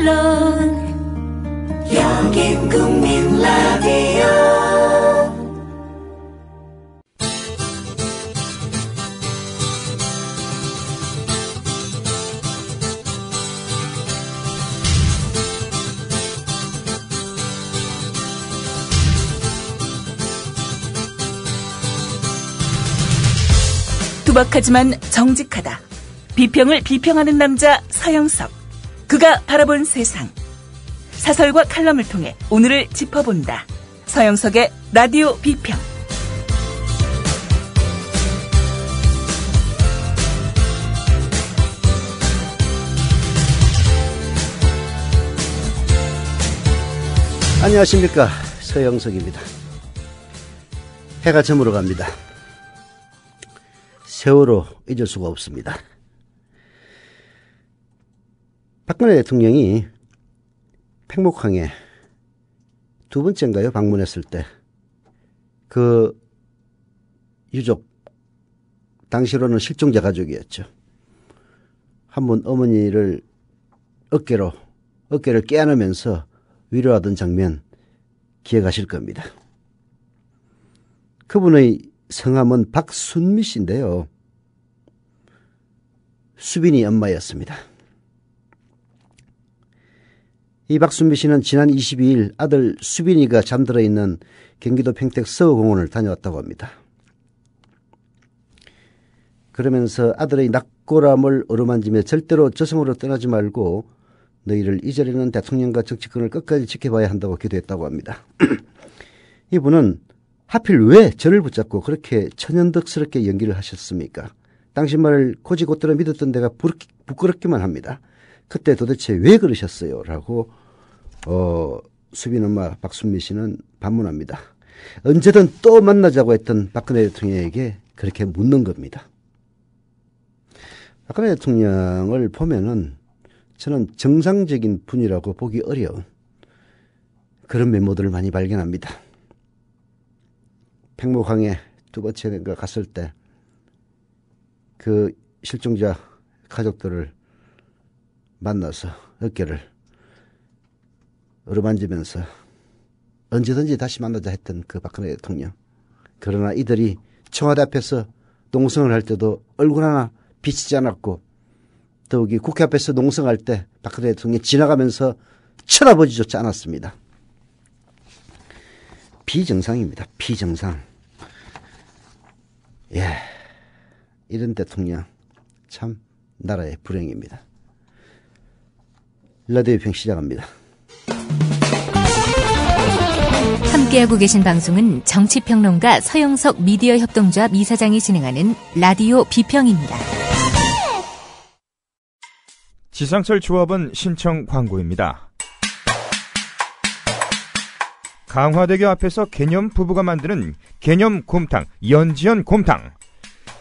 언론 여긴 국민 라디오 투박하지만 정직하다. 비평을 비평하는 남자 서영석. 그가 바라본 세상. 사설과 칼럼을 통해 오늘을 짚어본다. 서영석의 라디오 비평. 안녕하십니까. 서영석입니다. 해가 저물어 갑니다. 세월호 잊을 수가 없습니다. 박근혜 대통령이 팽목항에 두 번째인가요? 방문했을 때 그 유족 당시로는 실종자 가족이었죠. 한 번 어머니를 어깨로 어깨를 깨안으면서 위로하던 장면 기억하실 겁니다. 그분의 성함은 박순미 씨인데요. 수빈이 엄마였습니다. 이박순미 씨는 지난 22일 아들 수빈이가 잠들어 있는 경기도 평택 서호공원을 다녀왔다고 합니다. 그러면서 아들의 낙고람을 어루만지며 절대로 저승으로 떠나지 말고 너희를 잊으려는 대통령과 정치권을 끝까지 지켜봐야 한다고 기도했다고 합니다. 이분은 하필 왜 저를 붙잡고 그렇게 천연덕스럽게 연기를 하셨습니까? 당신말을 고지곧대로 믿었던 내가 부끄럽기만 합니다. 그때 도대체 왜 그러셨어요? 라고 어, 수빈 엄마 박순미 씨는 반문합니다. 언제든 또 만나자고 했던 박근혜 대통령에게 그렇게 묻는 겁니다. 박근혜 대통령을 보면은 저는 정상적인 분이라고 보기 어려운 그런 면모들을 많이 발견합니다. 팽목항에 두번째 갔을 때 그 실종자 가족들을 만나서 어깨를 어루만지면서 언제든지 다시 만나자 했던 그 박근혜 대통령. 그러나 이들이 청와대 앞에서 농성을 할 때도 얼굴 하나 비치지 않았고 더욱이 국회 앞에서 농성할 때 박근혜 대통령이 지나가면서 쳐다보지조차 않았습니다. 비정상입니다. 비정상. 예. 이런 대통령 참 나라의 불행입니다. 라디오 평 시작합니다. 함께하고 계신 방송은 정치평론가 서영석 미디어 협동조합 이사장이 진행하는 라디오 비평입니다. 지상철 조합은 신청 광고입니다. 강화대교 앞에서 개념 부부가 만드는 개념 곰탕, 연지연 곰탕.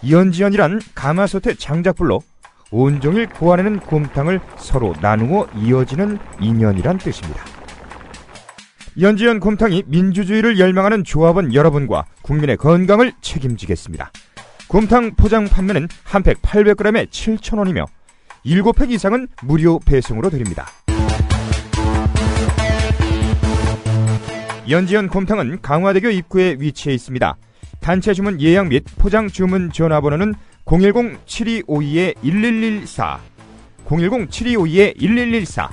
연지연이란 가마솥의 장작불로 온종일 고안에는 곰탕을 서로 나누어 이어지는 인연이란 뜻입니다. 연지연 곰탕이 민주주의를 열망하는 조합원 여러분과 국민의 건강을 책임지겠습니다. 곰탕 포장 판매는 한 팩 800g에 7,000원이며 7팩 이상은 무료 배송으로 드립니다. 연지연 곰탕은 강화대교 입구에 위치해 있습니다. 단체 주문 예약 및 포장 주문 전화번호는 010-7252-1114 010-7252-1114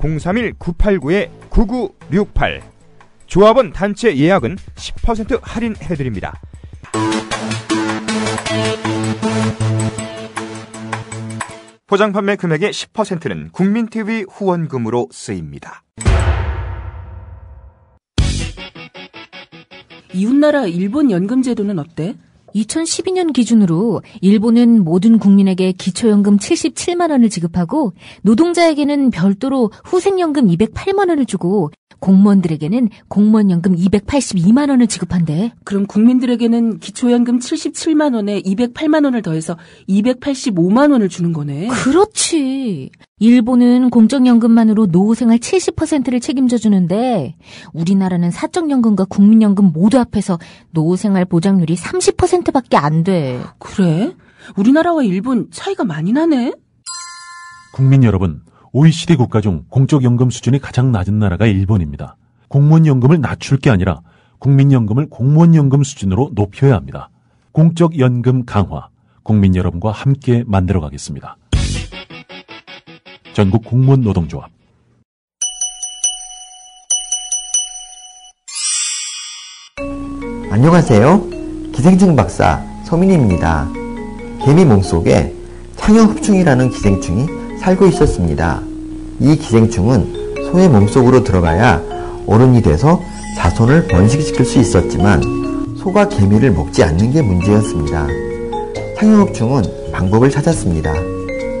031-989-9968 조합원 단체 예약은 10% 할인해드립니다. 포장 판매 금액의 10%는 국민TV 후원금으로 쓰입니다. 이웃나라 일본 연금 제도는 어때? 2012년 기준으로 일본은 모든 국민에게 기초연금 77만 원을 지급하고 노동자에게는 별도로 후생연금 208만 원을 주고 공무원들에게는 공무원연금 282만 원을 지급한대. 그럼 국민들에게는 기초연금 77만 원에 208만 원을 더해서 285만 원을 주는 거네. 그렇지. 일본은 공적연금만으로 노후생활 70%를 책임져주는데 우리나라는 사적연금과 국민연금 모두 합해서 노후생활 보장률이 30%밖에 안 돼. 그래? 우리나라와 일본 차이가 많이 나네? 국민 여러분, OECD 국가 중 공적연금 수준이 가장 낮은 나라가 일본입니다. 공무원연금을 낮출 게 아니라 국민연금을 공무원연금 수준으로 높여야 합니다. 공적연금 강화, 국민 여러분과 함께 만들어 가겠습니다. 전국 공무원 노동조합 안녕하세요. 기생충 박사 서민입니다. 개미 몸속에 창현흡충이라는 기생충이 살고 있었습니다. 이 기생충은 소의 몸속으로 들어가야 어른이 돼서 자손을 번식시킬 수 있었지만 소가 개미를 먹지 않는 게 문제였습니다. 창현흡충은 방법을 찾았습니다.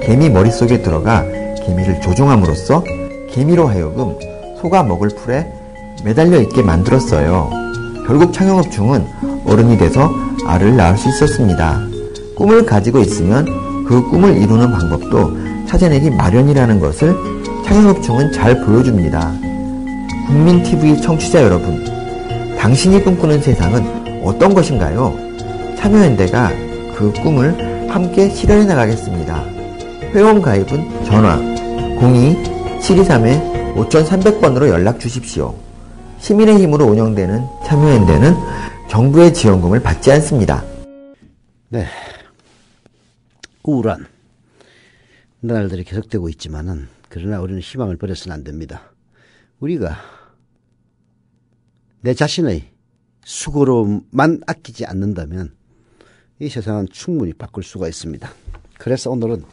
개미 머릿속에 들어가 개미를 조종함으로써 개미로 하여금 소가 먹을 풀에 매달려 있게 만들었어요. 결국 창영업충은 어른이 돼서 알을 낳을 수 있었습니다. 꿈을 가지고 있으면 그 꿈을 이루는 방법도 찾아내기 마련이라는 것을 창영업충은 잘 보여줍니다. 국민TV 청취자 여러분, 당신이 꿈꾸는 세상은 어떤 것인가요? 참여연대가 그 꿈을 함께 실현해 나가겠습니다. 회원 가입은 전화 02-723-5300번으로 연락 주십시오. 시민의 힘으로 운영되는 참여연대는 정부의 지원금을 받지 않습니다. 네. 우울한 나날들이 계속되고 있지만은 그러나 우리는 희망을 버려서는 안 됩니다. 우리가 내 자신의 수고로만 아끼지 않는다면 이 세상은 충분히 바꿀 수가 있습니다. 그래서 오늘은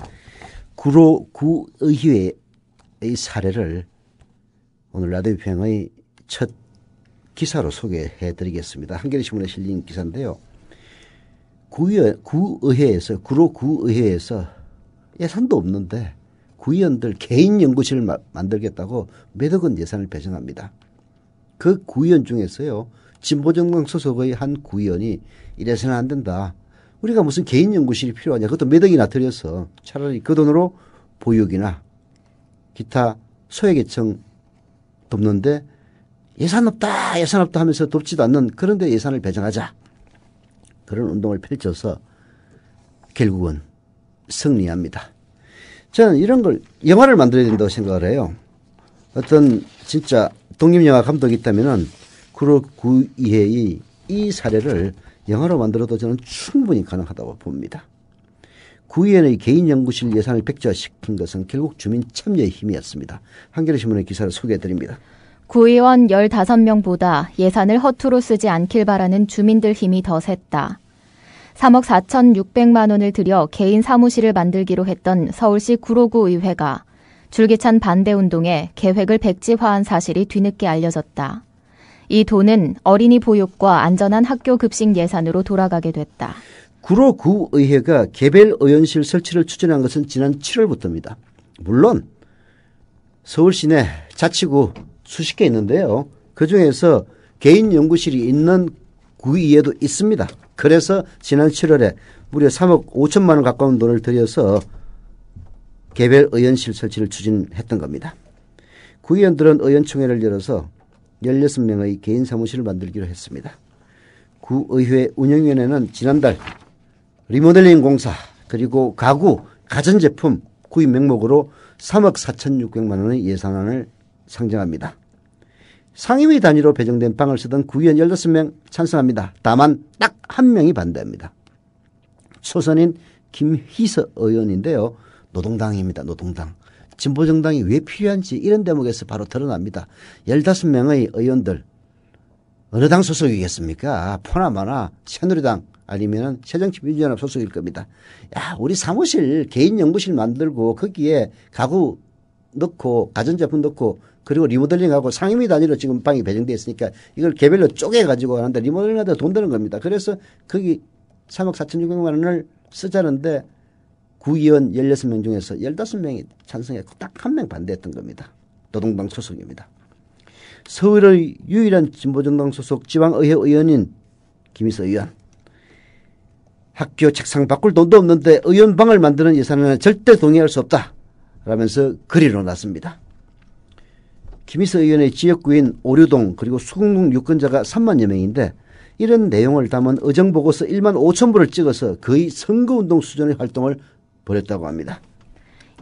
구로 구의회의 사례를 오늘 라디오평의 첫 기사로 소개해드리겠습니다. 한겨레신문에 실린 기사인데요. 구의, 구의회에서 구로 구의회에서 예산도 없는데 구의원들 개인 연구실을 마, 만들겠다고 몇억 원 예산을 배정합니다. 그 구의원 중에서요 진보정당 소속의 한 구의원이 이래서는 안 된다. 우리가 무슨 개인 연구실이 필요하냐. 그것도 몇 억이나 들여서 차라리 그 돈으로 보육이나 기타 소외계층 돕는데 예산 없다, 예산 없다 하면서 돕지도 않는 그런데 예산을 배정하자. 그런 운동을 펼쳐서 결국은 승리합니다. 저는 이런 걸 영화를 만들어야 된다고 생각을 해요. 어떤 진짜 독립영화 감독이 있다면은 9구이회의이 사례를 영화로 만들어도 저는 충분히 가능하다고 봅니다. 구의원의 개인 연구실 예산을 백지화시킨 것은 결국 주민 참여의 힘이었습니다. 한겨레신문의 기사를 소개해드립니다. 구의원 15명보다 예산을 허투루 쓰지 않길 바라는 주민들 힘이 더 셌다. 3억 4,600만 원을 들여 개인 사무실을 만들기로 했던 서울시 구로구 의회가 줄기찬 반대 운동에 계획을 백지화한 사실이 뒤늦게 알려졌다. 이 돈은 어린이 보육과 안전한 학교 급식 예산으로 돌아가게 됐다. 구로구 의회가 개별 의원실 설치를 추진한 것은 지난 7월부터입니다. 물론 서울 시내 자치구 수십 개 있는데요. 그 중에서 개인 연구실이 있는 구의회도 있습니다. 그래서 지난 7월에 무려 3억 5천만 원 가까운 돈을 들여서 개별 의원실 설치를 추진했던 겁니다. 구의원들은 의원총회를 열어서 16명의 개인 사무실을 만들기로 했습니다. 구의회 운영위원회는 지난달 리모델링 공사 그리고 가구 가전제품 구입 명목으로 3억 4,600만 원의 예산안을 상정합니다. 상임위 단위로 배정된 빵을 쓰던 구의원 16명 찬성합니다. 다만 딱 한 명이 반대합니다. 초선인 김희서 의원인데요. 노동당입니다. 노동당. 진보정당이 왜 필요한지 이런 대목에서 바로 드러납니다. 15명의 의원들 어느 당 소속이겠습니까? 포나마나 새누리당 아니면 새정치민주연합 소속일 겁니다. 야 우리 사무실 개인 연구실 만들고 거기에 가구 넣고 가전제품 넣고 그리고 리모델링하고 상임위 단위로 지금 방이 배정되어 있으니까 이걸 개별로 쪼개가지고 하는데 리모델링하다 돈 드는 겁니다. 그래서 거기 3억 4천 6백만 원을 쓰자는데 구의원 16명 중에서 15명이 찬성했고 딱 한 명 반대했던 겁니다. 노동당 소속입니다. 서울의 유일한 진보정당 소속 지방의회 의원인 김희서 의원. 학교 책상 바꿀 돈도 없는데 의원방을 만드는 예산에는 절대 동의할 수 없다. 라면서 글이로 났습니다. 김희서 의원의 지역구인 오류동 그리고 수공동 유권자가 3만여 명인데 이런 내용을 담은 의정보고서 1만 5천 부를 찍어서 거의 선거운동 수준의 활동을 벌였다고 합니다.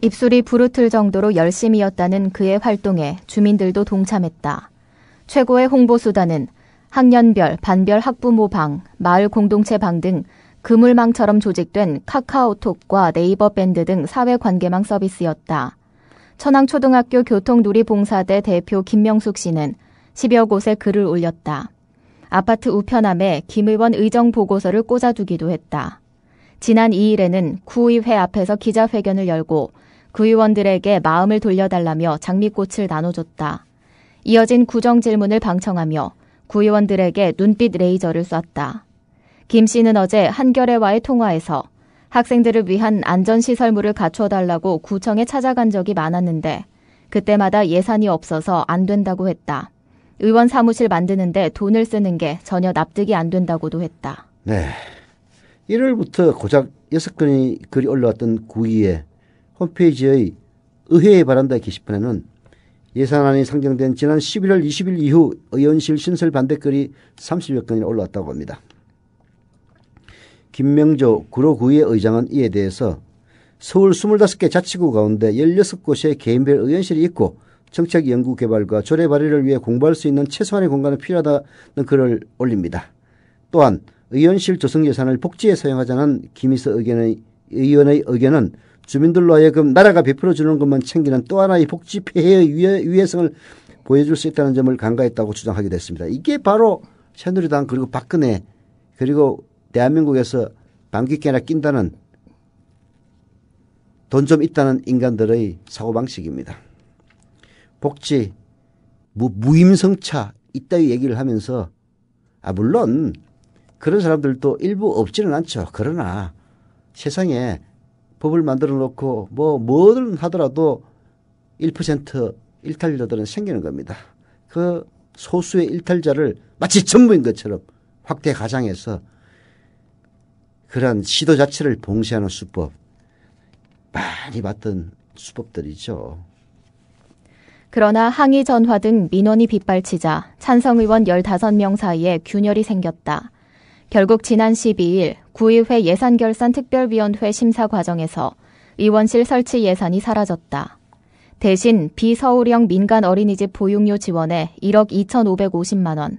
입술이 부르틀 정도로 열심히였다는 그의 활동에 주민들도 동참했다. 최고의 홍보수단은 학년별, 반별 학부모 방, 마을 공동체 방 등 그물망처럼 조직된 카카오톡과 네이버 밴드 등 사회관계망 서비스였다. 천왕초등학교 교통누리봉사대 대표 김명숙 씨는 10여 곳에 글을 올렸다. 아파트 우편함에 김의원 의정 보고서를 꽂아두기도 했다. 지난 2일에는 구의회 앞에서 기자회견을 열고 구의원들에게 마음을 돌려달라며 장미꽃을 나눠줬다. 이어진 구정 질문을 방청하며 구의원들에게 눈빛 레이저를 쐈다. 김 씨는 어제 한겨레와의 통화에서 학생들을 위한 안전시설물을 갖춰달라고 구청에 찾아간 적이 많았는데 그때마다 예산이 없어서 안 된다고 했다. 의원 사무실 만드는데 돈을 쓰는 게 전혀 납득이 안 된다고도 했다. 네, 1월부터 고작 6건의 글이 올라왔던 구의회 홈페이지의 의회에 바란다 게시판에는 예산안이 상정된 지난 11월 20일 이후 의원실 신설 반대 글이 30여 건이 올라왔다고 합니다. 김명조 구로구의 의장은 이에 대해서 서울 25개 자치구 가운데 16곳에 개인별 의원실이 있고 정책 연구 개발과 조례 발의를 위해 공부할 수 있는 최소한의 공간은 필요하다는 글을 올립니다. 또한 의원실 조성 예산을 복지에 사용하자는 김희서 의견의, 의원의 의견은 주민들로 하여금 나라가 베풀어주는 것만 챙기는 또 하나의 복지 폐해의 위해, 성을 보여줄 수 있다는 점을 간과했다고 주장하게 됐습니다. 이게 바로 새누리당 그리고 박근혜 그리고 대한민국에서 방귀깨나 낀다는 돈 좀 있다는 인간들의 사고방식입니다. 복지, 무, 무임성차 이따위 얘기를 하면서 아 물론 그런 사람들도 일부 없지는 않죠. 그러나 세상에 법을 만들어 놓고 뭐 뭐든 하더라도 1% 일탈자들은 생기는 겁니다. 그 소수의 일탈자를 마치 전부인 것처럼 확대 가장해서 그러한 시도 자체를 봉쇄하는 수법 많이 봤던 수법들이죠. 그러나 항의 전화 등 민원이 빗발치자 찬성 의원 15명 사이에 균열이 생겼다. 결국 지난 12일 구의회 예산결산 특별위원회 심사 과정에서 의원실 설치 예산이 사라졌다. 대신 비서울형 민간 어린이집 보육료 지원에 1억 2,550만 원,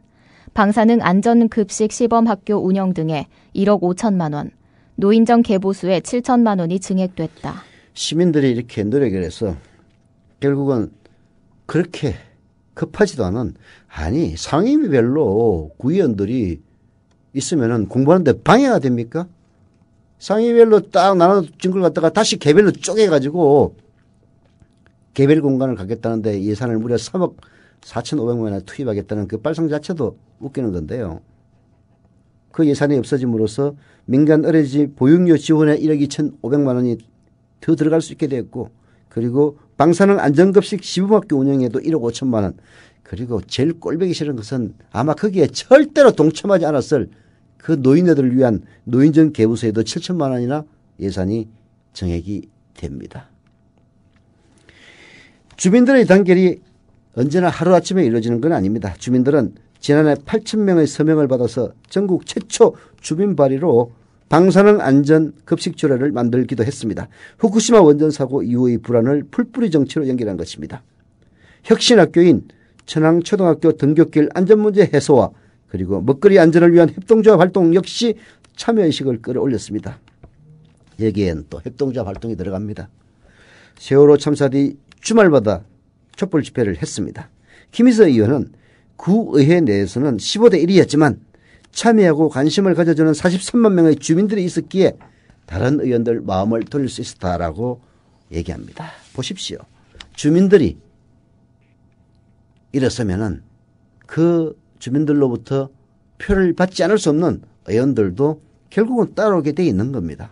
방사능 안전급식 시범학교 운영 등에 1억 5천만 원, 노인정 개보수에 7천만 원이 증액됐다. 시민들이 이렇게 노력을 해서 결국은 그렇게 급하지도 않은 아니 상임위별로 구의원들이 있으면은 공부하는데 방해가 됩니까? 상위별로 딱 나눠 증걸 갖다가 다시 개별로 쪼개가지고 개별 공간을 갖겠다는데 예산을 무려 3억 4,500만 원에 투입하겠다는 그 빨상 자체도 웃기는 건데요. 그 예산이 없어짐으로써 민간 어린이집 보육료 지원에 1억 2,500만 원이 더 들어갈 수 있게 되었고 그리고 방사능 안전급식 시범학교 운영에도 1억 5천만 원 그리고 제일 꼴보기 싫은 것은 아마 거기에 절대로 동참하지 않았을 그 노인네들을 위한 노인전 개부소에도 7천만 원이나 예산이 정액이 됩니다. 주민들의 단결이 언제나 하루아침에 이루어지는 건 아닙니다. 주민들은 지난해 8천명의 서명을 받아서 전국 최초 주민 발의로 방사능 안전 급식 조례를 만들기도 했습니다. 후쿠시마 원전 사고 이후의 불안을 풀뿌리 정치로 연결한 것입니다. 혁신학교인 천황초등학교 등굣길 안전문제 해소와 그리고 먹거리 안전을 위한 협동조합 활동 역시 참여의식을 끌어올렸습니다. 여기엔 또 협동조합 활동이 들어갑니다. 세월호 참사 뒤 주말마다 촛불 집회를 했습니다. 김희서 의원은 구의회 내에서는 15대 1이었지만 참여하고 관심을 가져주는 43만 명의 주민들이 있었기에 다른 의원들 마음을 돌릴 수 있었다라고 얘기합니다. 보십시오. 주민들이 일어서면은 그 주민들로부터 표를 받지 않을 수 없는 의원들도 결국은 따라오게 돼 있는 겁니다.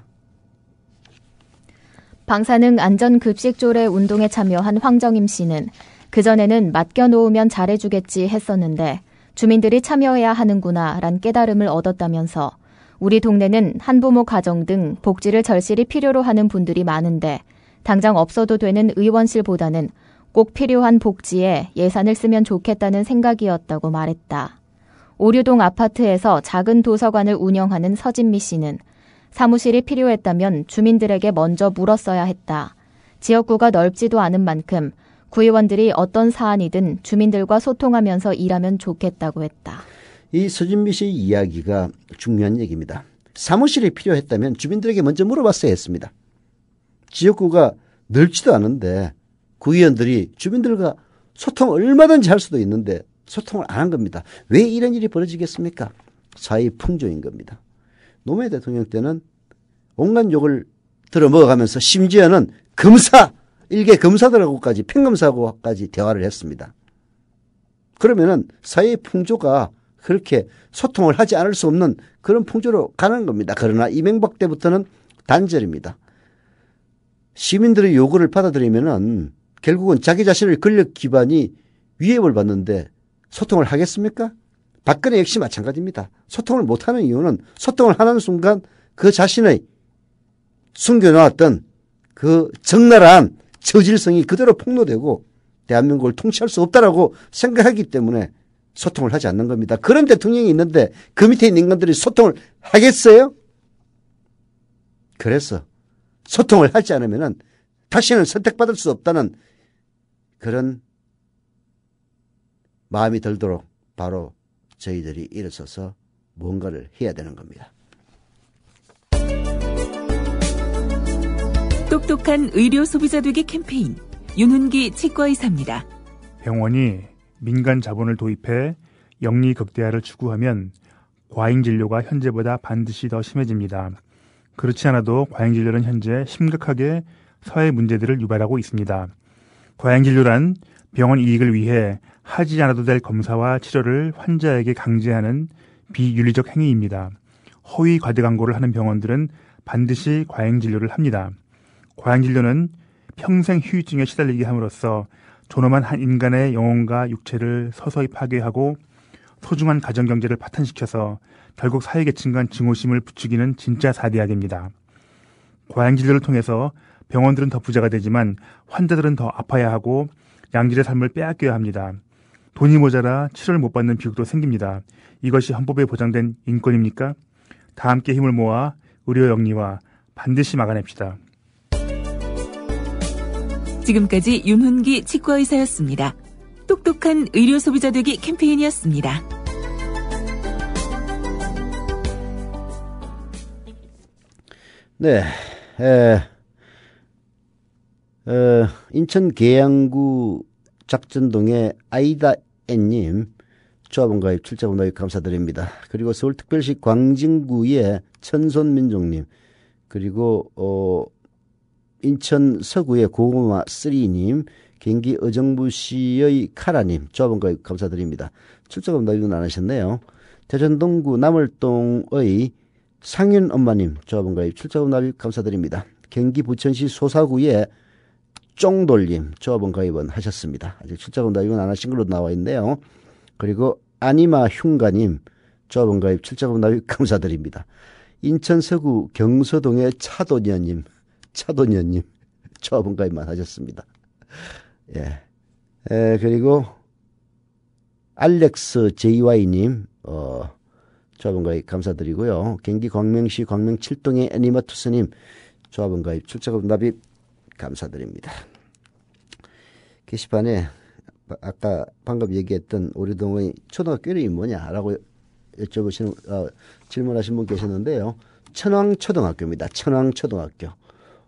방사능 안전급식조례 운동에 참여한 황정임 씨는 그전에는 맡겨놓으면 잘해주겠지 했었는데 주민들이 참여해야 하는구나 란 깨달음을 얻었다면서 우리 동네는 한부모 가정 등 복지를 절실히 필요로 하는 분들이 많은데 당장 없어도 되는 의원실보다는 꼭 필요한 복지에 예산을 쓰면 좋겠다는 생각이었다고 말했다. 오류동 아파트에서 작은 도서관을 운영하는 서진미 씨는 사무실이 필요했다면 주민들에게 먼저 물었어야 했다. 지역구가 넓지도 않은 만큼 구의원들이 어떤 사안이든 주민들과 소통하면서 일하면 좋겠다고 했다. 이 서진미 씨의 이야기가 중요한 얘기입니다. 사무실이 필요했다면 주민들에게 먼저 물어봤어야 했습니다. 지역구가 넓지도 않은데 구의원들이 주민들과 소통 얼마든지 할 수도 있는데 소통을 안 한 겁니다. 왜 이런 일이 벌어지겠습니까? 사회 풍조인 겁니다. 노무현 대통령 때는 온갖 욕을 들어먹어가면서 심지어는 검사 일개 검사들하고까지 평검사하고까지 대화를 했습니다. 그러면은 사회 풍조가 그렇게 소통을 하지 않을 수 없는 그런 풍조로 가는 겁니다. 그러나 이명박 때부터는 단절입니다. 시민들의 요구를 받아들이면은 결국은 자기 자신을 권력 기반이 위협을 받는데 소통을 하겠습니까? 박근혜 역시 마찬가지입니다. 소통을 못하는 이유는 소통을 하는 순간 그 자신의 숨겨놓았던 그 적나라한 저질성이 그대로 폭로되고 대한민국을 통치할 수 없다라고 생각하기 때문에 소통을 하지 않는 겁니다. 그런 대통령이 있는데 그 밑에 있는 인간들이 소통을 하겠어요? 그래서 소통을 하지 않으면 다시는 선택받을 수 없다는 그런 마음이 들도록 바로 저희들이 일어서서 뭔가를 해야 되는 겁니다. 똑똑한 의료 소비자 되기 캠페인 윤은기 치과의사입니다. 병원이 민간 자본을 도입해 영리 극대화를 추구하면 과잉 진료가 현재보다 반드시 더 심해집니다. 그렇지 않아도 과잉 진료는 현재 심각하게 사회 문제들을 유발하고 있습니다. 과잉 진료란 병원 이익을 위해 하지 않아도 될 검사와 치료를 환자에게 강제하는 비윤리적 행위입니다. 허위 과대 광고를 하는 병원들은 반드시 과잉 진료를 합니다. 과잉 진료는 평생 휴유증에 시달리게 함으로써 존엄한 한 인간의 영혼과 육체를 서서히 파괴하고 소중한 가정 경제를 파탄시켜서 결국 사회 계층 간 증오심을 부추기는 진짜 사대악입니다. 과잉 진료를 통해서 병원들은 더 부자가 되지만 환자들은 더 아파야 하고 양질의 삶을 빼앗겨야 합니다. 돈이 모자라 치료를 못 받는 비극도 생깁니다. 이것이 헌법에 보장된 인권입니까? 다 함께 힘을 모아 의료 영리화 반드시 막아냅시다. 지금까지 윤훈기 치과의사였습니다. 똑똑한 의료 소비자 되기 캠페인이었습니다. 네. 에, 어, 인천 계양구 작전동의 아이다 앤님 조합원가입 출자분 가입 감사드립니다. 그리고 서울특별시 광진구의 천손민족님 그리고 어 인천 서구의 고구마 쓰리님 경기 의정부시의 카라님 조합원 가입 감사드립니다. 출자분 가입은 안 하셨네요. 대전동구 남월동의 상윤 엄마님 조합원 가입 출자분 가입 감사드립니다. 경기 부천시 소사구의 쫑돌림 조합원 가입은 하셨습니다. 아직 출자금 가입은 안 하신 걸로 나와 있네요. 그리고 아니마 흉가님 조합원 가입 출자금 가입 감사드립니다. 인천 서구 경서동의 차도녀님 차도녀님 조합원 가입만 하셨습니다. 예. 에, 그리고 알렉스 JY님 어 조합원 가입 감사드리고요. 경기 광명시 광명 7동의 애니마투스님 조합원가입 출자금 납입 감사드립니다. 게시판에 아까 방금 얘기했던 오리동의 초등학교 이름이 뭐냐라고 여쭤보시는 어, 질문하신 분 계셨는데요. 천왕초등학교입니다. 천왕초등학교.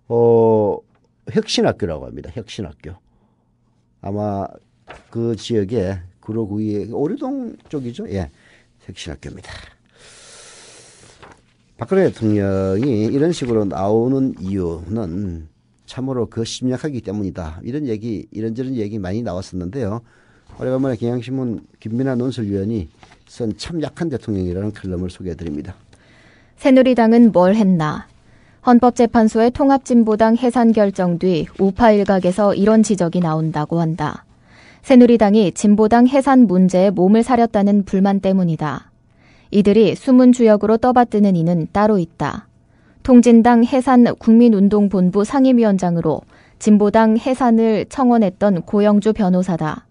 어, 혁신학교라고 합니다. 혁신학교. 아마 그 지역에 구로구의 오리동 쪽이죠. 예. 혁신학교입니다. 박근혜 대통령이 이런 식으로 나오는 이유는 참으로 그 심약하기 때문이다. 이런 얘기, 이런저런 얘기 많이 나왔었는데요. 오래간만에 경향신문 김민아 논설위원이 쓴참 약한 대통령이라는 칼럼을 소개해드립니다. 새누리당은 뭘 했나? 헌법재판소의 통합진보당 해산 결정 뒤 우파 일각에서 이런 지적이 나온다고 한다. 새누리당이 진보당 해산 문제에 몸을 사렸다는 불만 때문이다. 이들이 숨은 주역으로 떠받드는 이는 따로 있다. 통진당 해산 국민운동본부 상임위원장으로 진보당 해산을 청원했던 고영주 변호사다.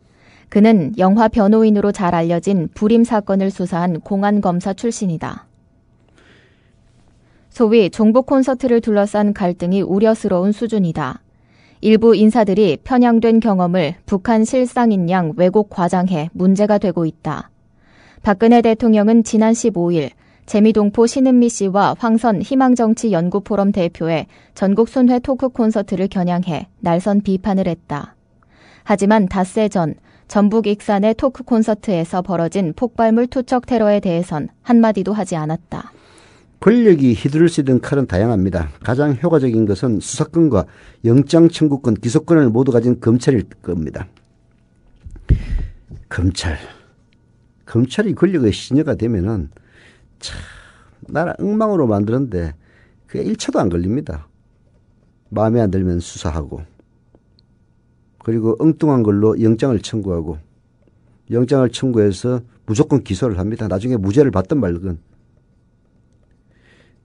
그는 영화 변호인으로 잘 알려진 불임 사건을 수사한 공안 검사 출신이다. 소위 종북 콘서트를 둘러싼 갈등이 우려스러운 수준이다. 일부 인사들이 편향된 경험을 북한 실상인 양 왜곡 과장해 문제가 되고 있다. 박근혜 대통령은 지난 15일 재미동포 신은미 씨와 황선 희망정치연구포럼 대표의 전국 순회 토크 콘서트를 겨냥해 날선 비판을 했다. 하지만 닷새 전 전북 익산의 토크 콘서트에서 벌어진 폭발물 투척 테러에 대해선 한마디도 하지 않았다. 권력이 휘두를 수 있는 칼은 다양합니다. 가장 효과적인 것은 수사권과 영장 청구권, 기소권을 모두 가진 검찰일 겁니다. 검찰. 검찰이 권력의 신여가 되면은 참 나라 엉망으로 만드는데 그게 1초도 안 걸립니다. 마음에 안 들면 수사하고 그리고 엉뚱한 걸로 영장을 청구하고 영장을 청구해서 무조건 기소를 합니다. 나중에 무죄를 받든 말든.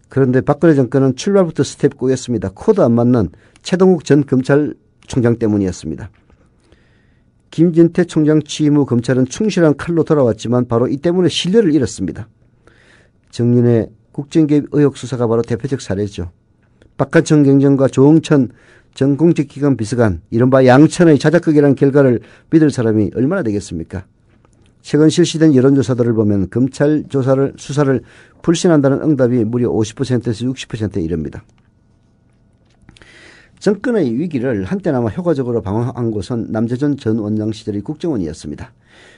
그런데 박근혜 정권은 출발부터 스텝 꼬였습니다. 코드 안 맞는 최동욱 전 검찰총장 때문이었습니다. 김진태 총장 취임 후 검찰은 충실한 칼로 돌아왔지만 바로 이 때문에 신뢰를 잃었습니다. 정윤의 국정개입 의혹 수사가 바로 대표적 사례죠. 박하천 경정과 조홍천 전 공직기관 비서관 이른바 양천의 자작극이라는 결과를 믿을 사람이 얼마나 되겠습니까? 최근 실시된 여론조사들을 보면 검찰 조사를 수사를 불신한다는 응답이 무려 50%에서 60%에 이릅니다. 정권의 위기를 한때나마 효과적으로 방어한 곳은 남재준 전 원장 시절의 국정원이었습니다.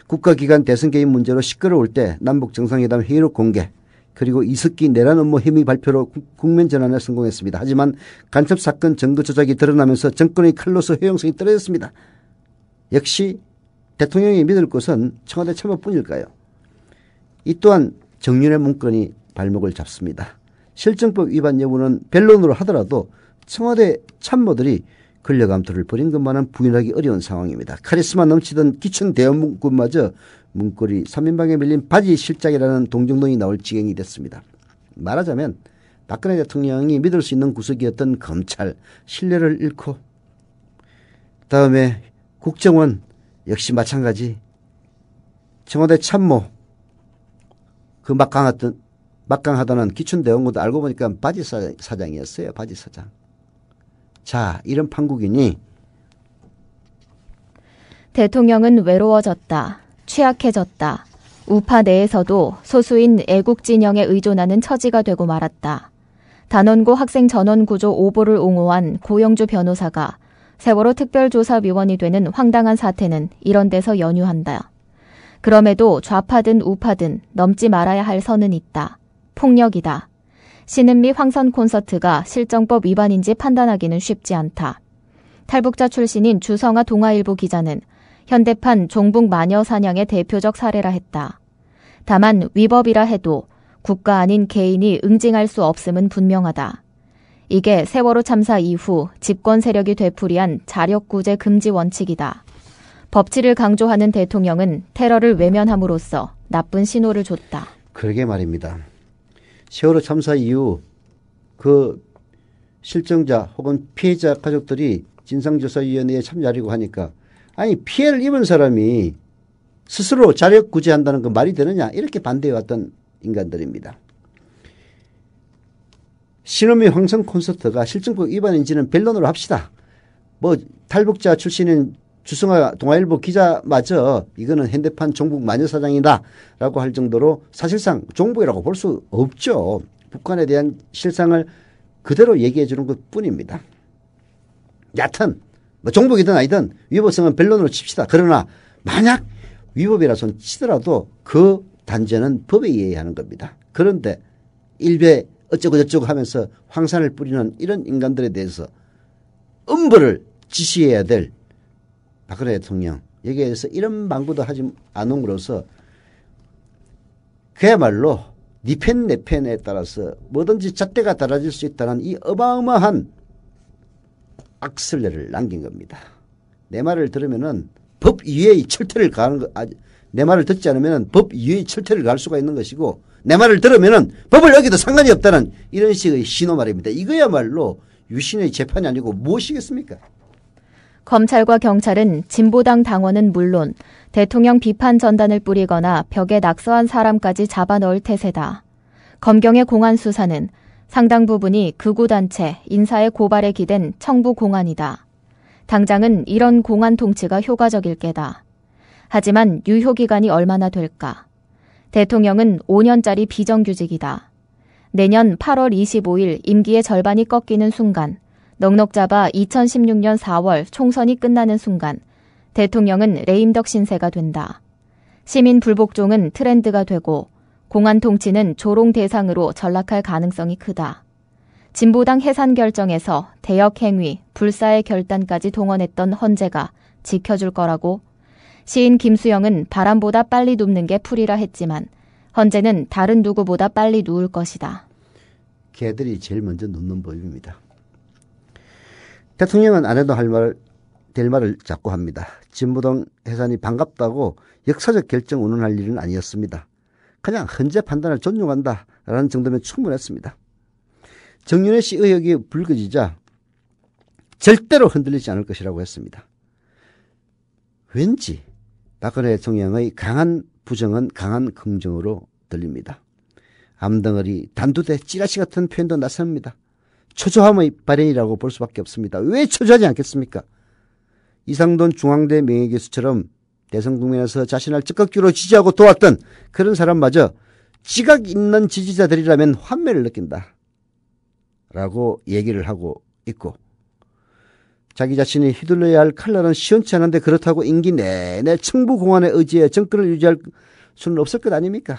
국가기관 대선 개입 문제로 시끄러울 때 남북정상회담 회의록 공개, 그리고 이석기 내란 업무 혐의 발표로 국면 전환에 성공했습니다. 하지만 간첩 사건 증거 조작이 드러나면서 정권의 칼로서 효용성이 떨어졌습니다. 역시 대통령이 믿을 것은 청와대 참모뿐일까요? 이 또한 정윤의 문건이 발목을 잡습니다. 실정법 위반 여부는 변론으로 하더라도 청와대 참모들이 권력 암투를 벌인 것만은 부인하기 어려운 상황입니다. 카리스마 넘치던 기천 대원문건마저 문고리 3인방에 밀린 바지 실장이라는 동정론이 나올 지경이 됐습니다. 말하자면 박근혜 대통령이 믿을 수 있는 구석이었던 검찰 신뢰를 잃고 다음에 국정원 역시 마찬가지 청와대 참모 그 막강했던 막강하다는 기춘대원군도 알고 보니까 바지 사장이었어요. 바지 사장. 자 이런 판국이니 대통령은 외로워졌다. 취약해졌다. 우파 내에서도 소수인 애국 진영에 의존하는 처지가 되고 말았다. 단원고 학생 전원 구조 오보를 옹호한 고영주 변호사가 세월호 특별조사위원이 되는 황당한 사태는 이런 데서 연유한다. 그럼에도 좌파든 우파든 넘지 말아야 할 선은 있다. 폭력이다. 신은미 황선 콘서트가 실정법 위반인지 판단하기는 쉽지 않다. 탈북자 출신인 주성아 동아일보 기자는 현대판 종북 마녀 사냥의 대표적 사례라 했다. 다만 위법이라 해도 국가 아닌 개인이 응징할 수 없음은 분명하다. 이게 세월호 참사 이후 집권 세력이 되풀이한 자력구제 금지 원칙이다. 법치를 강조하는 대통령은 테러를 외면함으로써 나쁜 신호를 줬다. 그러게 말입니다. 세월호 참사 이후 그 실종자 혹은 피해자 가족들이 진상조사위원회에 참여하려고 하니까 아니 피해를 입은 사람이 스스로 자력 구제한다는 건 그 말이 되느냐 이렇게 반대해왔던 인간들입니다. 신음미 황성 콘서트가 실증법 위반인지는 변론으로 합시다. 뭐 탈북자 출신인 주승아 동아일보 기자마저 이거는 현대판 종북 마녀사장이다라고 할 정도로 사실상 종북이라고 볼 수 없죠. 북한에 대한 실상을 그대로 얘기해 주는 것 뿐입니다. 얕은 뭐 종북이든 아니든 위법성은 변론으로 칩시다. 그러나 만약 위법이라서 치더라도 그 단죄는 법에 의해 하는 겁니다. 그런데 일베 어쩌고저쩌고 하면서 황산을 뿌리는 이런 인간들에 대해서 음부를 지시해야 될 박근혜 대통령 여기에 서 이런 방구도 하지 않음으로써 그야말로 니편내팬에 따라서 뭐든지 잣대가 달라질 수 있다는 이 어마어마한 악슬례를 남긴 겁니다. 내 말을 들으면은 법 이외의 철퇴를 가는 거, 아, 내 말을 듣지 않으면은 법 이외의 철퇴를 갈 수가 있는 것이고 내 말을 들으면은 법을 여기도 상관이 없다는 이런 식의 신호 말입니다. 이거야말로 유신의 재판이 아니고 무엇이겠습니까? 검찰과 경찰은 진보당 당원은 물론 대통령 비판 전단을 뿌리거나 벽에 낙서한 사람까지 잡아 넣을 태세다. 검경의 공안 수사는 상당 부분이 극우단체, 인사의 고발에 기댄 청부 공안이다. 당장은 이런 공안 통치가 효과적일 게다. 하지만 유효기간이 얼마나 될까? 대통령은 5년짜리 비정규직이다. 내년 8월 25일 임기의 절반이 꺾이는 순간, 넉넉 잡아 2016년 4월 총선이 끝나는 순간, 대통령은 레임덕 신세가 된다. 시민 불복종은 트렌드가 되고 공안 통치는 조롱 대상으로 전락할 가능성이 크다. 진보당 해산 결정에서 대역 행위, 불사의 결단까지 동원했던 헌재가 지켜줄 거라고 시인 김수영은 바람보다 빨리 눕는 게 풀이라 했지만 헌재는 다른 누구보다 빨리 누울 것이다. 개들이 제일 먼저 눕는 법입니다. 대통령은 안 해도 할 말, 될 말을 자꾸 합니다. 진보당 해산이 반갑다고 역사적 결정 운운할 일은 아니었습니다. 그냥 헌재 판단을 존중한다라는 정도면 충분했습니다. 정윤회 씨 의혹이 불거지자 절대로 흔들리지 않을 것이라고 했습니다. 왠지 박근혜 대통령의 강한 부정은 강한 긍정으로 들립니다. 암덩어리, 단두대, 찌라시 같은 표현도 나섭니다. 초조함의 발현이라고 볼 수밖에 없습니다. 왜 초조하지 않겠습니까? 이상돈 중앙대 명예교수처럼 대선 국면에서 자신을 적극적으로 지지하고 도왔던 그런 사람마저 지각 있는 지지자들이라면 환멸을 느낀다. 라고 얘기를 하고 있고 자기 자신이 휘둘러야 할 칼날은 시원치 않은데 그렇다고 인기 내내 청부공안의 의지에 정권을 유지할 수는 없을 것 아닙니까?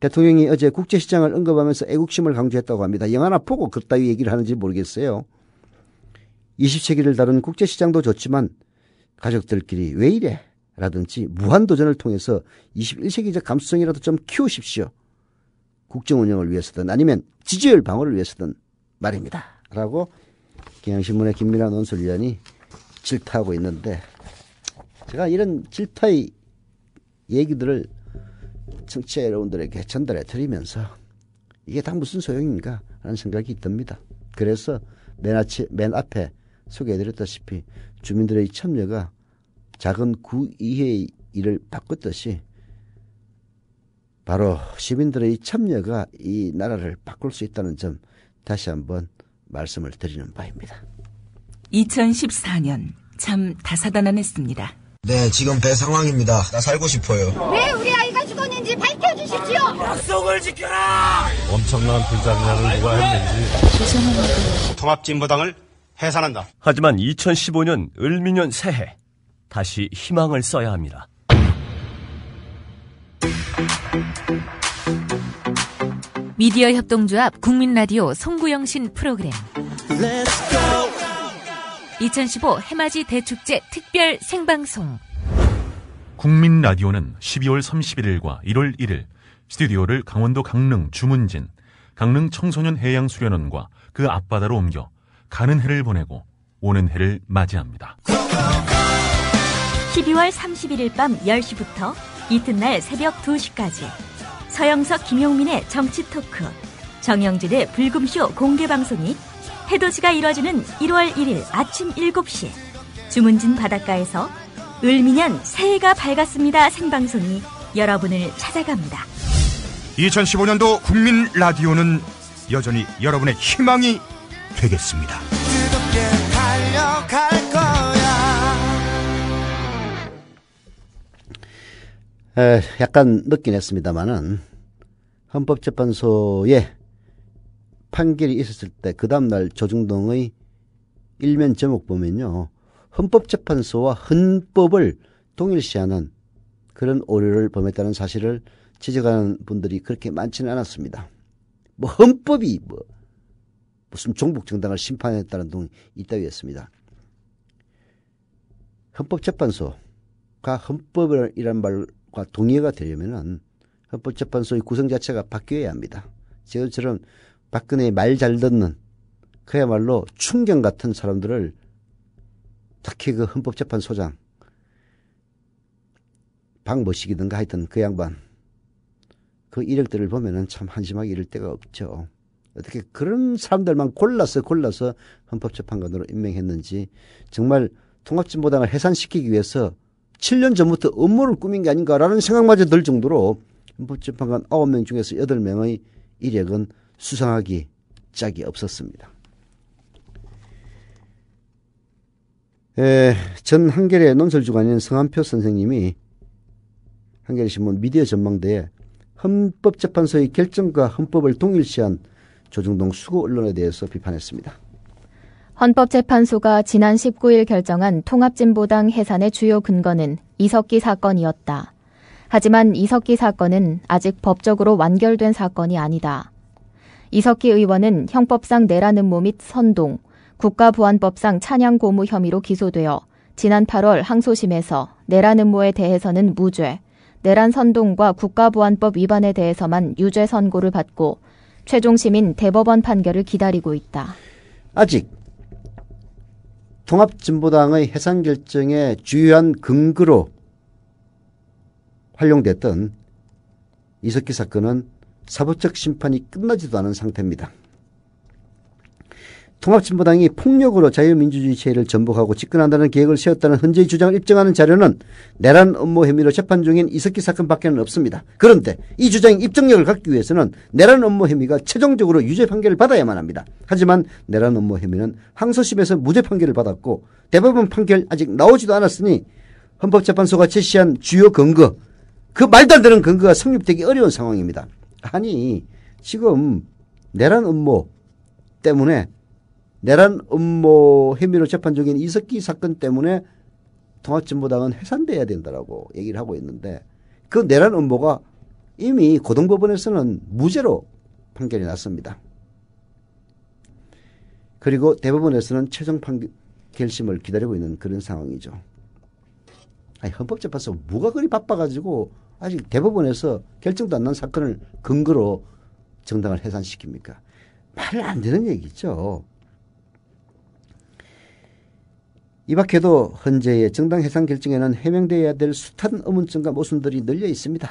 대통령이 어제 국제시장을 언급하면서 애국심을 강조했다고 합니다. 영화나 보고 그따위 얘기를 하는지 모르겠어요. 20세기를 다룬 국제시장도 좋지만 가족들끼리 왜 이래? 라든지 무한도전을 통해서 21세기적 감수성이라도 좀 키우십시오. 국정 운영을 위해서든 아니면 지지율 방어를 위해서든 말입니다. 라고 경향신문의 김민환 논설위원이 질타하고 있는데 제가 이런 질타의 얘기들을 청취자 여러분들에게 전달해 드리면서 이게 다 무슨 소용인가 라는 생각이 듭니다. 그래서 맨, 아치, 맨 앞에 소개해드렸다시피 주민들의 참여가 작은 구의회의 일을 바꿨듯이 바로 시민들의 참여가 이 나라를 바꿀 수 있다는 점 다시 한번 말씀을 드리는 바입니다. 2014년 참 다사다난했습니다. 네, 지금 배 상황입니다. 나 살고 싶어요. 왜 우리 아이가 죽었는지 밝혀주십시오. 약속을 지켜라. 엄청난 불장난을 누가 했는지. 죄송합니다. 통합진보당을 해산한다. 하지만 2015년 을미년 새해 다시 희망을 써야 합니다. 미디어 협동조합 국민라디오 송구영신 프로그램 2015 해맞이 대축제 특별 생방송 국민라디오는 12월 31일과 1월 1일 스튜디오를 강원도 강릉 주문진 강릉 청소년 해양 수련원과 그 앞바다로 옮겨 가는 해를 보내고 오는 해를 맞이합니다. 12월 31일 밤 10시부터 이튿날 새벽 2시까지 서영석 김용민의 정치 토크, 정영진의 불금쇼 공개 방송이 해돋이가 이뤄지는 1월 1일 아침 7시 주문진 바닷가에서 을미년 새해가 밝았습니다 생방송이 여러분을 찾아갑니다. 2015년도 국민 라디오는 여전히 여러분의 희망이 되겠습니다. 뜨겁게 달려갈 거야. 에, 약간 늦긴 했습니다만은 헌법재판소에 판결이 있었을 때 그 다음날 조중동의 일면 제목 보면요. 헌법재판소와 헌법을 동일시하는 그런 오류를 범했다는 사실을 지적하는 분들이 그렇게 많지는 않았습니다. 뭐 헌법이 뭐 무슨 종북 정당을 심판했다는 등이다위였습니다 헌법재판소가 헌법이란 말과 동의가 되려면은 헌법재판소의 구성 자체가 바뀌어야 합니다. 지금처럼 박근혜 말잘 듣는 그야말로 충경 같은 사람들을 특히 그 헌법재판소장 방머식이든가 하여튼 그 양반 그 이력들을 보면은 참 한심하게 이럴 데가 없죠. 어떻게 그런 사람들만 골라서 골라서 헌법재판관으로 임명했는지 정말 통합진보당을 해산시키기 위해서 7년 전부터 업무를 꾸민 게 아닌가라는 생각마저 들 정도로 헌법재판관 9명 중에서 8명의 이력은 수상하기 짝이 없었습니다. 에, 전 한겨레 논설주간인 성한표 선생님이 한겨레신문 미디어 전망대에 헌법재판소의 결정과 헌법을 동일시한 조중동 수고 언론에 대해서 비판했습니다. 헌법재판소가 지난 19일 결정한 통합진보당 해산의 주요 근거는 이석기 사건이었다. 하지만 이석기 사건은 아직 법적으로 완결된 사건이 아니다. 이석기 의원은 형법상 내란 음모 및 선동, 국가보안법상 찬양 고무 혐의로 기소되어 지난 8월 항소심에서 내란 음모에 대해서는 무죄, 내란 선동과 국가보안법 위반에 대해서만 유죄 선고를 받고 최종심인 대법원 판결을 기다리고 있다. 아직 통합진보당의 해산 결정의 주요한 근거로 활용됐던 이석기 사건은 사법적 심판이 끝나지도 않은 상태입니다. 통합진보당이 폭력으로 자유민주주의 체제를 전복하고 집권한다는 계획을 세웠다는 헌재의 주장을 입증하는 자료는 내란 업무 혐의로 재판 중인 이석기 사건밖에는 없습니다. 그런데 이 주장의 입증력을 갖기 위해서는 내란 업무 혐의가 최종적으로 유죄 판결을 받아야만 합니다. 하지만 내란 업무 혐의는 항소심에서 무죄 판결을 받았고 대법원 판결 아직 나오지도 않았으니 헌법재판소가 제시한 주요 근거 그 말도 안 되는 근거가 성립되기 어려운 상황입니다. 아니 지금 내란 업무 때문에 내란 음모 혐의로 재판 중인 이석기 사건 때문에 통합진보당은 해산돼야 된다라고 얘기를 하고 있는데 그 내란 음모가 이미 고등법원에서는 무죄로 판결이 났습니다. 그리고 대법원에서는 최종 판결심을 기다리고 있는 그런 상황이죠. 아니, 헌법재판소 뭐가 그리 바빠가지고 아직 대법원에서 결정도 안 난 사건을 근거로 정당을 해산시킵니까? 말이 안 되는 얘기죠. 이 밖에도 헌재의 정당 해상 결정에는 해명되어야될 숱한 의문점과 모순들이 늘려 있습니다.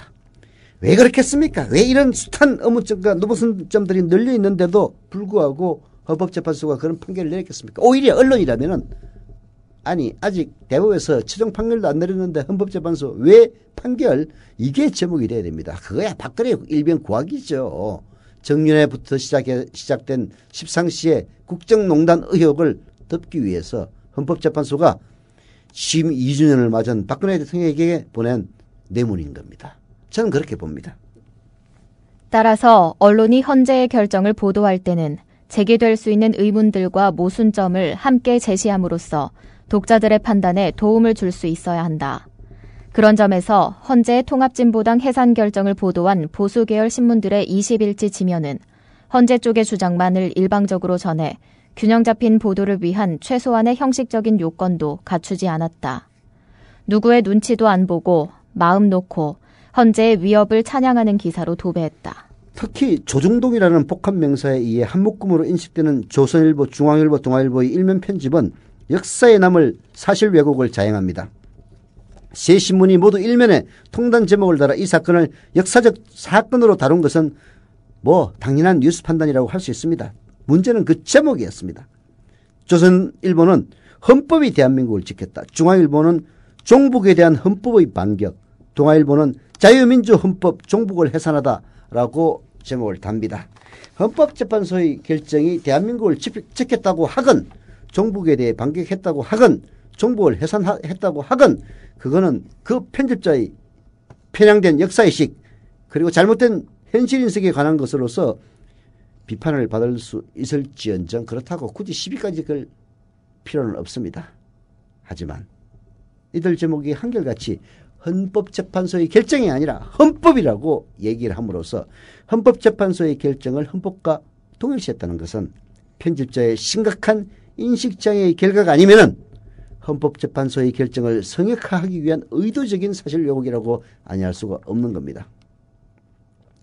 왜 그렇겠습니까? 왜 이런 숱한 의문점과 모순점들이 늘려 있는데도 불구하고 헌법재판소가 그런 판결을 내렸겠습니까? 오히려 언론이라면은 아니 아직 대법에서 최종 판결도 안 내렸는데 헌법재판소 왜 판결 이게 제목이 돼야 됩니다. 그거야 박근혜 일병 구하기죠. 정윤회부터 시작해 시작된 십상시의 국정농단 의혹을 덮기 위해서 헌법재판소가 취임 2주년을 맞은 박근혜 대통령에게 보낸 내문인 겁니다. 저는 그렇게 봅니다. 따라서 언론이 헌재의 결정을 보도할 때는 제기될 수 있는 의문들과 모순점을 함께 제시함으로써 독자들의 판단에 도움을 줄 수 있어야 한다. 그런 점에서 헌재 통합진보당 해산 결정을 보도한 보수계열 신문들의 21지 지면은 헌재 쪽의 주장만을 일방적으로 전해 균형 잡힌 보도를 위한 최소한의 형식적인 요건도 갖추지 않았다. 누구의 눈치도 안 보고 마음 놓고 헌재의 위협을 찬양하는 기사로 도배했다. 특히 조중동이라는 복합 명사에 의해 한묶음으로 인식되는 조선일보, 중앙일보, 동아일보의 일면 편집은 역사에 남을 사실 왜곡을 자행합니다. 세 신문이 모두 일면에 통단 제목을 달아 이 사건을 역사적 사건으로 다룬 것은 뭐 당연한 뉴스 판단이라고 할 수 있습니다. 문제는 그 제목이었습니다. 조선일보는 헌법이 대한민국을 지켰다. 중앙일보는 종북에 대한 헌법의 반격. 동아일보는 자유민주 헌법 종북을 해산하다라고 제목을 답니다. 헌법재판소의 결정이 대한민국을 지켰다고 하건 종북에 대해 반격했다고 하건 종북을 해산했다고 하건 그거는 그 편집자의 편향된 역사의식 그리고 잘못된 현실인식에 관한 것으로서 비판을 받을 수 있을지언정 그렇다고 굳이 시비까지 걸 필요는 없습니다. 하지만 이들 제목이 한결같이 헌법재판소의 결정이 아니라 헌법이라고 얘기를 함으로써 헌법재판소의 결정을 헌법과 동일시했다는 것은 편집자의 심각한 인식장애의 결과가 아니면 헌법재판소의 결정을 성역화하기 위한 의도적인 사실 요구이라고 아니할 수가 없는 겁니다.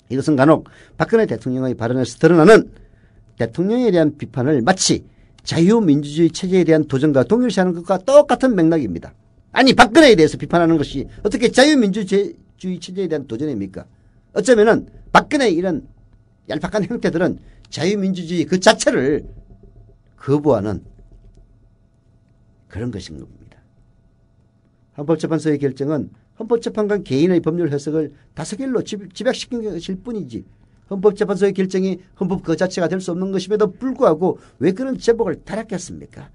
이것은 간혹 박근혜 대통령의 발언에서 드러나는 대통령에 대한 비판을 마치 자유민주주의 체제에 대한 도전과 동일시하는 것과 똑같은 맥락입니다. 아니 박근혜에 대해서 비판하는 것이 어떻게 자유민주주의 체제에 대한 도전입니까? 어쩌면은 박근혜 이런 얄팍한 형태들은 자유민주주의 그 자체를 거부하는 그런 것인 겁니다. 헌법재판소의 결정은 헌법재판관 개인의 법률 해석을 다섯개로 집약시킨 것일 뿐이지 헌법재판소의 결정이 헌법 그 자체가 될 수 없는 것임에도 불구하고 왜 그런 제목을 달았겠습니까?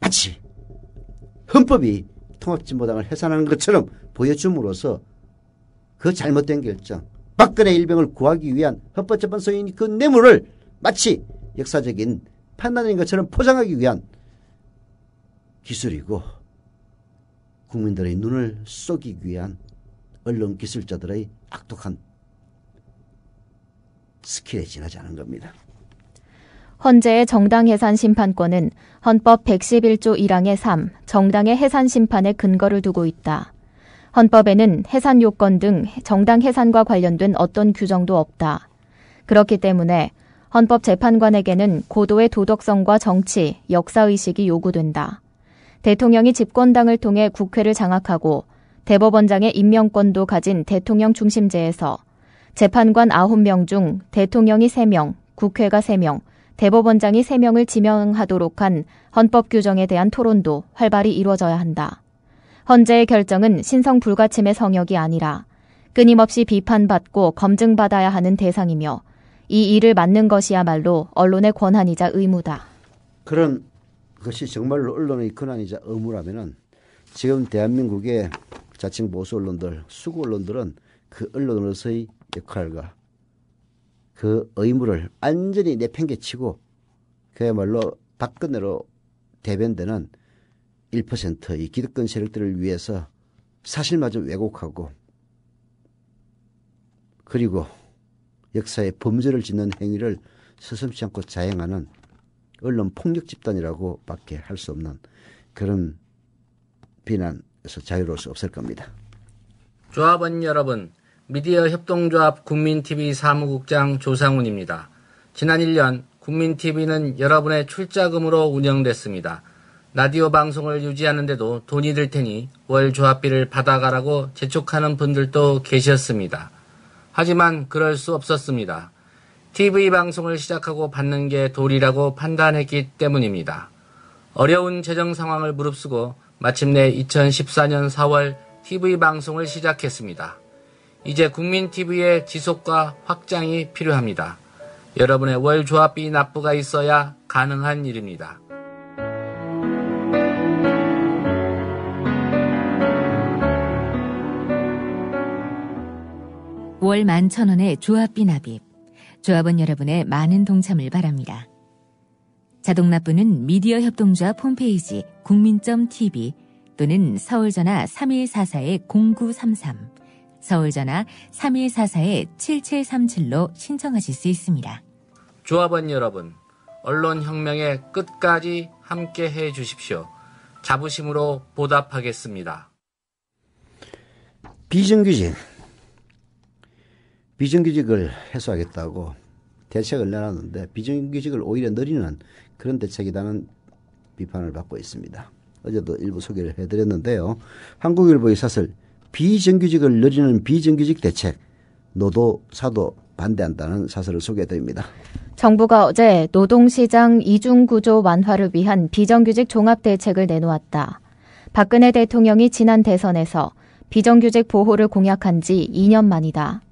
마치 헌법이 통합진보당을 해산하는 것처럼 보여줌으로써 그 잘못된 결정 박근혜 일병을 구하기 위한 헌법재판소인 그 뇌물을 마치 역사적인 판단인 것처럼 포장하기 위한 기술이고 국민들의 눈을 이기 위한 언론 기술자들의 악독한 스킬에 지나지 않은 겁니다. 헌재의 정당 해산 심판권은 헌법 111조 1항의 3 정당의 해산 심판의 근거를 두고 있다. 헌법에는 해산 요건 등 정당 해산과 관련된 어떤 규정도 없다. 그렇기 때문에 헌법재판관에게는 고도의 도덕성과 정치, 역사의식이 요구된다. 대통령이 집권당을 통해 국회를 장악하고 대법원장의 임명권도 가진 대통령 중심제에서 재판관 9명 중 대통령이 3명, 국회가 3명, 대법원장이 3명을 지명하도록 한 헌법 규정에 대한 토론도 활발히 이루어져야 한다. 헌재의 결정은 신성 불가침의 성역이 아니라 끊임없이 비판받고 검증받아야 하는 대상이며 이 일을 맡는 것이야말로 언론의 권한이자 의무다. 그런 그것이 정말로 언론의 근한이자 의무라면은 지금 대한민국의 자칭 보수 언론들, 수구 언론들은 그 언론으로서의 역할과 그 의무를 완전히 내팽개치고 그야말로 박근혜로 대변되는 1%의 기득권 세력들을 위해서 사실마저 왜곡하고 그리고 역사의 범죄를 짓는 행위를 서슴지 않고 자행하는 언론 폭력 집단이라고밖에 할 수 없는 그런 비난에서 자유로울 수 없을 겁니다. 조합원 여러분, 미디어 협동조합 국민TV 사무국장 조상훈입니다. 지난 1년 국민TV는 여러분의 출자금으로 운영됐습니다. 라디오 방송을 유지하는데도 돈이 들 테니 월 조합비를 받아가라고 재촉하는 분들도 계셨습니다. 하지만 그럴 수 없었습니다. TV 방송을 시작하고 받는 게 도리라고 판단했기 때문입니다. 어려운 재정 상황을 무릅쓰고 마침내 2014년 4월 TV 방송을 시작했습니다. 이제 국민 TV의 지속과 확장이 필요합니다. 여러분의 월 조합비 납부가 있어야 가능한 일입니다. 월 11,000원의 조합비 납입. 조합원 여러분의 많은 동참을 바랍니다. 자동납부는 미디어 협동조합 홈페이지 국민.tv 또는 서울전화 3144-0933, 서울전화 3144-7737로 신청하실 수 있습니다. 조합원 여러분, 언론혁명의 끝까지 함께 해 주십시오. 자부심으로 보답하겠습니다. 비정규직 비정규직을 해소하겠다고 대책을 내놨는데 비정규직을 오히려 늘리는 그런 대책이라는 비판을 받고 있습니다. 어제도 일부 소개를 해드렸는데요. 한국일보의 사설 비정규직을 늘리는 비정규직 대책 노도 사도 반대한다는 사설을 소개해드립니다. 정부가 어제 노동시장 이중구조 완화를 위한 비정규직 종합대책을 내놓았다. 박근혜 대통령이 지난 대선에서 비정규직 보호를 공약한 지 2년 만이다.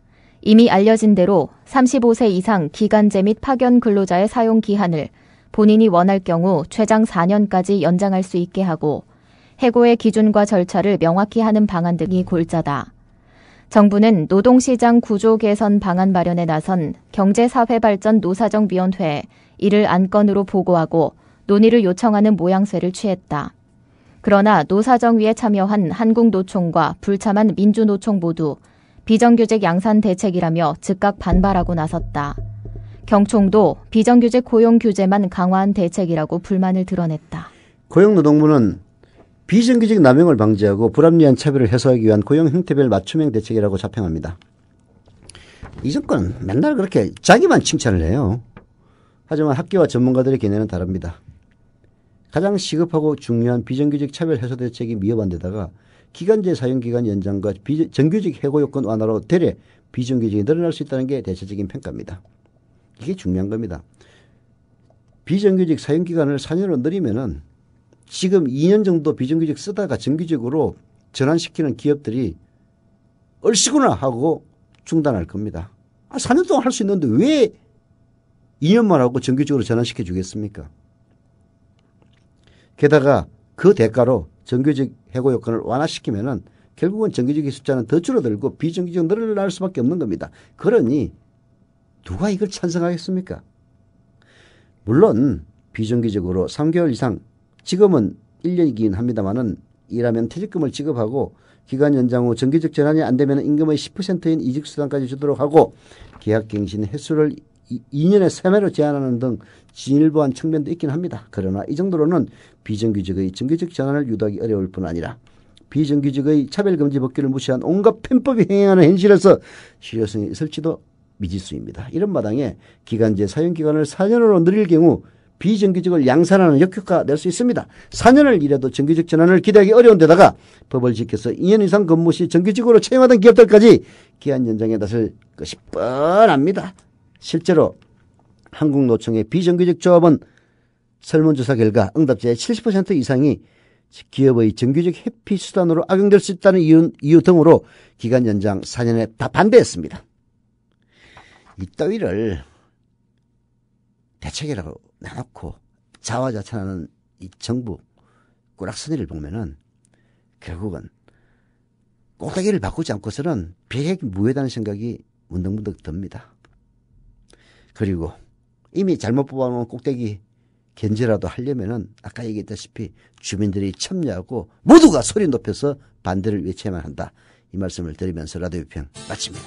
이미 알려진 대로 35세 이상 기간제 및 파견 근로자의 사용 기한을 본인이 원할 경우 최장 4년까지 연장할 수 있게 하고 해고의 기준과 절차를 명확히 하는 방안 등이 골자다. 정부는 노동시장 구조 개선 방안 마련에 나선 경제사회발전 노사정위원회에 이를 안건으로 보고하고 논의를 요청하는 모양새를 취했다. 그러나 노사정위에 참여한 한국노총과 불참한 민주노총 모두 비정규직 양산 대책이라며 즉각 반발하고 나섰다. 경총도 비정규직 고용 규제만 강화한 대책이라고 불만을 드러냈다. 고용노동부는 비정규직 남용을 방지하고 불합리한 차별을 해소하기 위한 고용 형태별 맞춤형 대책이라고 자평합니다. 이 정권은 맨날 그렇게 자기만 칭찬을 해요. 하지만 학교와 전문가들의 견해는 다릅니다. 가장 시급하고 중요한 비정규직 차별 해소 대책이 미흡한 데다가 기간제 사용기간 연장과 비, 정규직 해고 요건 완화로 대래 비정규직이 늘어날 수 있다는 게 대체적인 평가입니다. 이게 중요한 겁니다. 비정규직 사용기간을 4년으로 늘리면은 지금 2년 정도 비정규직 쓰다가 정규직으로 전환시키는 기업들이 얼씨구나 하고 중단할 겁니다. 아, 4년 동안 할 수 있는데 왜 2년만 하고 정규직으로 전환시켜 주겠습니까? 게다가 그 대가로 정규직 해고 요건을 완화시키면은 결국은 정규직의 숫자는 더 줄어들고 비정규직 늘어날 수밖에 없는 겁니다. 그러니 누가 이걸 찬성하겠습니까? 물론 비정규직으로 3개월 이상 지금은 1년이긴 합니다만은 일하면 퇴직금을 지급하고 기간 연장 후 정규직 전환이 안 되면 임금의 10%인 이직수당까지 주도록 하고 계약갱신 횟수를 2년에 3회로 제한하는 등 진일보한 측면도 있긴 합니다. 그러나 이 정도로는 비정규직의 정규직 전환을 유도하기 어려울 뿐 아니라 비정규직의 차별금지 법규를 무시한 온갖 편법이 행행하는 현실에서 실효성이 있을지도 미지수입니다. 이런 마당에 기간제 사용기간을 4년으로 늘릴 경우 비정규직을 양산하는 역효과 가낼수 있습니다. 4년을 일해도 정규직 전환을 기대하기 어려운 데다가 법을 지켜서 2년 이상 근무 시 정규직으로 채용하던 기업들까지 기한 연장에 나설 것이 뻔합니다. 실제로 한국노총의 비정규직 조합은 설문조사 결과 응답자의 70% 이상이 기업의 정규직 회피 수단으로 악용될 수 있다는 이유, 이유 등으로 기간 연장 4년에 다 반대했습니다. 이 따위를 대책이라고 내놓고 자화자찬하는 이 정부 꾸락서니를 보면은 결국은 꼭대기를 바꾸지 않고서는 비핵 무효다는 생각이 문득문득 듭니다. 그리고 이미 잘못 뽑아놓은 꼭대기 견제라도 하려면은 아까 얘기했다시피 주민들이 참여하고 모두가 소리 높여서 반대를 외쳐야만 한다. 이 말씀을 드리면서 라디오 편 마칩니다.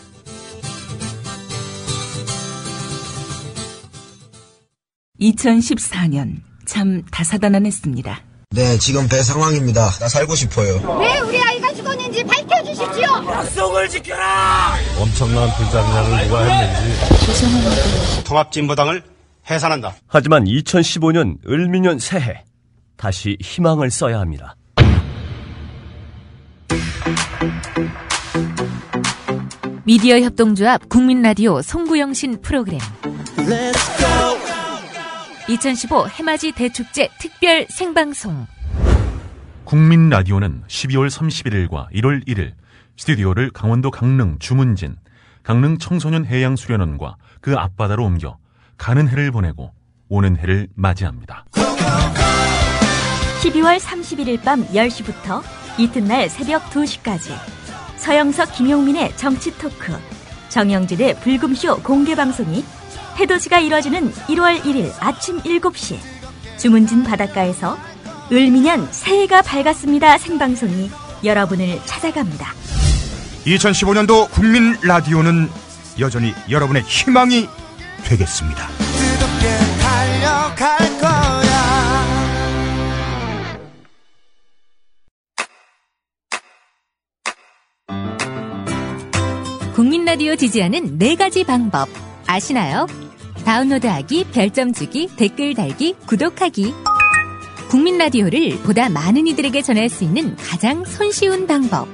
(2014년) 참 다사다난했습니다. 네, 지금 배 상황입니다. 나 살고 싶어요. 왜 우리 아이가 죽었는지 밝혀주십시오. 약속을 지켜라. 엄청난 불장난을 누가 했는지. 죄송합니다. 통합진보당을 해산한다. 하지만 2015년 을미년 새해 다시 희망을 써야 합니다. 미디어 협동조합 국민라디오 송구영신 프로그램 2015 해맞이 대축제 특별 생방송 국민라디오는 12월 31일과 1월 1일 스튜디오를 강원도 강릉 주문진 강릉 청소년 해양 수련원과 그 앞바다로 옮겨 가는 해를 보내고 오는 해를 맞이합니다. 12월 31일 밤 10시부터 이튿날 새벽 2시까지 서영석 김용민의 정치 토크 정영진의 불금쇼 공개 방송이 해돋이가 이뤄지는 1월 1일 아침 7시 주문진 바닷가에서 을미년 새해가 밝았습니다 생방송이 여러분을 찾아갑니다. 2015년도 국민 라디오는 여전히 여러분의 희망이 되겠습니다. 국민 라디오 지지하는 네 가지 방법 아시나요? 다운로드하기, 별점 주기, 댓글 달기, 구독하기. 국민 라디오를 보다 많은 이들에게 전할 수 있는 가장 손쉬운 방법.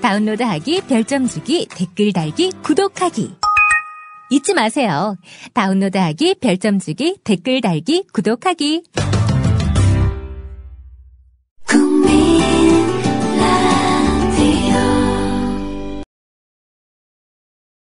다운로드하기, 별점 주기, 댓글 달기, 구독하기. 잊지 마세요. 다운로드하기, 별점 주기, 댓글 달기, 구독하기.